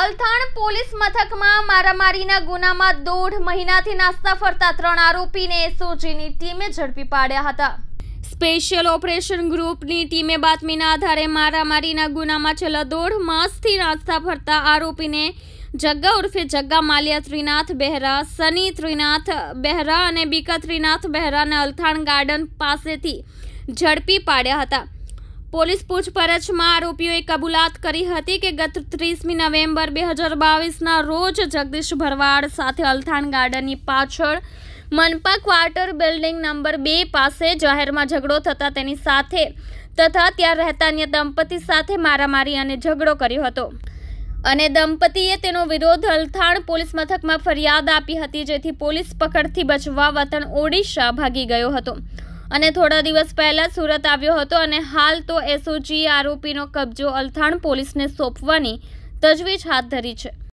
Althan police મથકમાં મારામારીના ગુનામાં દોઢ મહિનાથી નાસ્તો ફરતા ત્રણ આરોપીને એસઓજીની ટીમે ઝડપી પાડ્યા હતા સ્પેશિયલ ઓપરેશન ગ્રુપની ટીમે બાતમીના આધારે મારામારીના ગુનામાં છેલ્લા દોઢ માસથી નાસ્તો ફરતા આરોપીને જग्गा ઉર્ફે જग्गा માલિયા ત્રિનાથ બેહરા, સનીત ત્રિનાથ બેહરા અને બીકા ત્રિનાથ બેહરાને અલથાણ ગાર્ડન પાસેથી ઝડપી પાડ્યા હતા પોલીસ પૂછપરછમાં આરોપીએ કબૂલાત કરી હતી કે ગત 30 નવેમ્બર 2022 ના રોજ જગદીશ ભરવાડ સાથે અલથાણ ગાર્ડન ની પાછળ મનપક क्वार्टર બિલ્ડિંગ નંબર 2 પાસે જાહેરમાં ઝઘડો થતા તેની સાથે તથા ત્યાં રહેતા નિય દંપતી સાથે મારામારી અને ઝઘડો કર્યો હતો અને દંપતીએ તેનો વિરોધ અલથાણ પોલીસ મથકમાં ફરિયાદ આપી હતી જેથી પોલીસ પકડથી બચવા વતન ઓડિશા ભાગી ગયો હતો અને થોડા દિવસ પહેલાં સુરત આવ્યો હતો અને હાલ તો એસઓજીએ આરોપીનો કબજો અલથાણ પોલીસને સોંપવાની તજવીજ હાથ ધરી છે